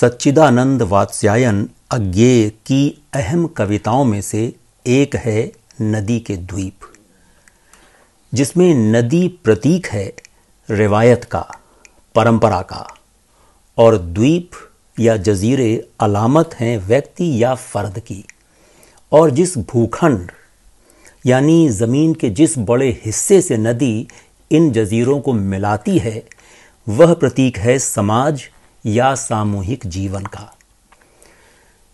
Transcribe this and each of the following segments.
सच्चिदानंद वात्स्यायन अज्ञेय की अहम कविताओं में से एक है नदी के द्वीप जिसमें नदी प्रतीक है रिवायत का परंपरा का और द्वीप या जजीरे अलामत हैं व्यक्ति या फर्द की और जिस भूखंड यानी ज़मीन के जिस बड़े हिस्से से नदी इन जजीरों को मिलाती है वह प्रतीक है समाज या सामूहिक जीवन का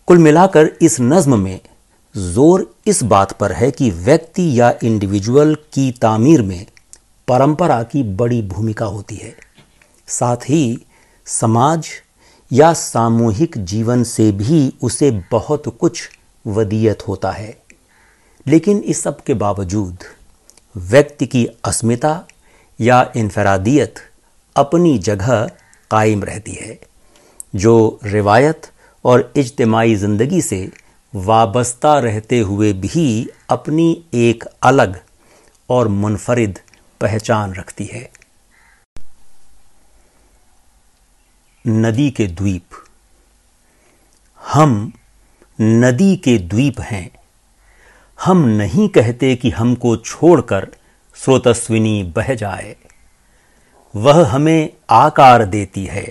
कुल मिलाकर इस नज्म में जोर इस बात पर है कि व्यक्ति या इंडिविजुअल की तामीर में परंपरा की बड़ी भूमिका होती है साथ ही समाज या सामूहिक जीवन से भी उसे बहुत कुछ वदियत होता है लेकिन इस सब के बावजूद व्यक्ति की अस्मिता या इनफरादियत अपनी जगह कायम रहती है जो रिवायत और इजतमाही ज़िंदगी से वाबस्ता रहते हुए भी अपनी एक अलग और मुनफरद पहचान रखती है नदी के द्वीप हम नदी के द्वीप हैं हम नहीं कहते कि हमको छोड़कर स्रोतस्विनी बह जाए वह हमें आकार देती है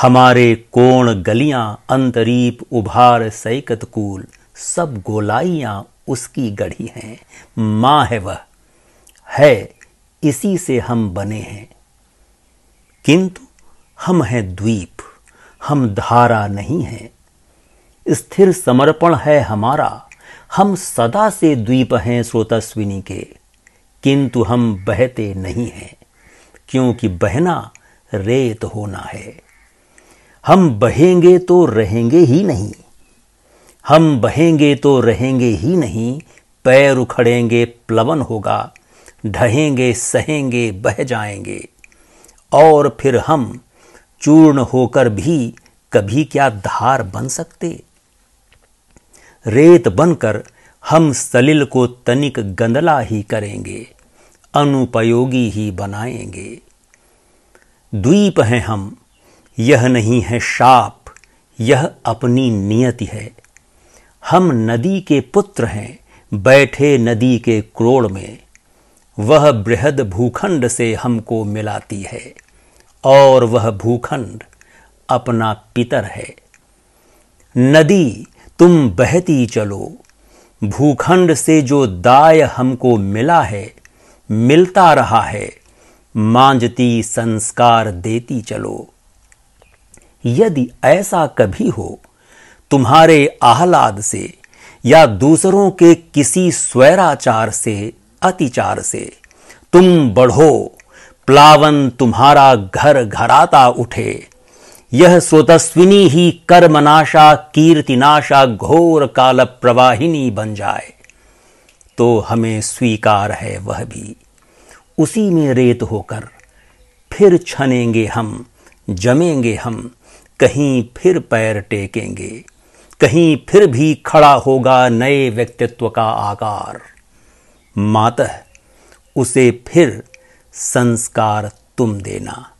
हमारे कोण गलियां अंतरीप उभार सैकतकूल सब गोलाइयां उसकी गढ़ी हैं मां है वह है इसी से हम बने हैं किंतु हम हैं द्वीप हम धारा नहीं हैं स्थिर समर्पण है हमारा हम सदा से द्वीप हैं स्रोतस्विनी के किंतु हम बहते नहीं हैं क्योंकि बहना रेत होना है हम बहेंगे तो रहेंगे ही नहीं हम बहेंगे तो रहेंगे ही नहीं पैर उखड़ेंगे प्लवन होगा ढहेंगे सहेंगे बह जाएंगे और फिर हम चूर्ण होकर भी कभी क्या धार बन सकते रेत बनकर हम सलिल को तनिक गंदला ही करेंगे अनुपयोगी ही बनाएंगे द्वीप हैं हम यह नहीं है शाप यह अपनी नियति है हम नदी के पुत्र हैं बैठे नदी के क्रोड़ में वह बृहद भूखंड से हमको मिलाती है और वह भूखंड अपना पितर है नदी तुम बहती चलो भूखंड से जो दाय हमको मिला है मिलता रहा है मांझती संस्कार देती चलो यदि ऐसा कभी हो तुम्हारे आह्लाद से या दूसरों के किसी स्वैराचार से अतिचार से तुम बढ़ो प्लावन तुम्हारा घर घराता उठे यह स्वतस्विनी ही कर्मनाशा कीर्तिनाशा घोर काल प्रवाहिनी बन जाए तो हमें स्वीकार है वह भी उसी में रेत होकर फिर छनेंगे हम जमेंगे हम कहीं फिर पैर टेकेंगे कहीं फिर भी खड़ा होगा नए व्यक्तित्व का आकार मातः उसे फिर संस्कार तुम देना